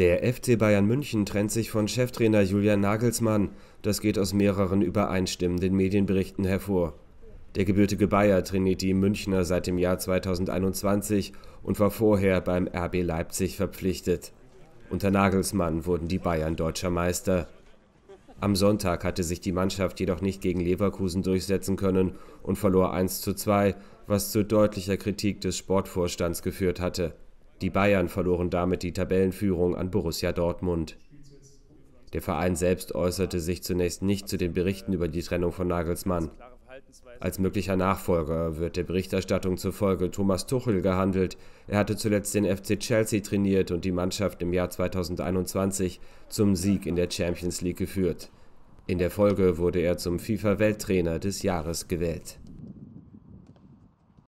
Der FC Bayern München trennt sich von Cheftrainer Julian Nagelsmann. Das geht aus mehreren übereinstimmenden Medienberichten hervor. Der gebürtige Bayer trainiert die Münchner seit dem Jahr 2021 und war vorher beim RB Leipzig verpflichtet. Unter Nagelsmann wurden die Bayern deutscher Meister. Am Sonntag hatte sich die Mannschaft jedoch nicht gegen Leverkusen durchsetzen können und verlor 1:2, was zu deutlicher Kritik des Sportvorstands geführt hatte. Die Bayern verloren damit die Tabellenführung an Borussia Dortmund. Der Verein selbst äußerte sich zunächst nicht zu den Berichten über die Trennung von Nagelsmann. Als möglicher Nachfolger wird der Berichterstattung zufolge Thomas Tuchel gehandelt. Er hatte zuletzt den FC Chelsea trainiert und die Mannschaft im Jahr 2021 zum Sieg in der Champions League geführt. In der Folge wurde er zum FIFA-Welttrainer des Jahres gewählt.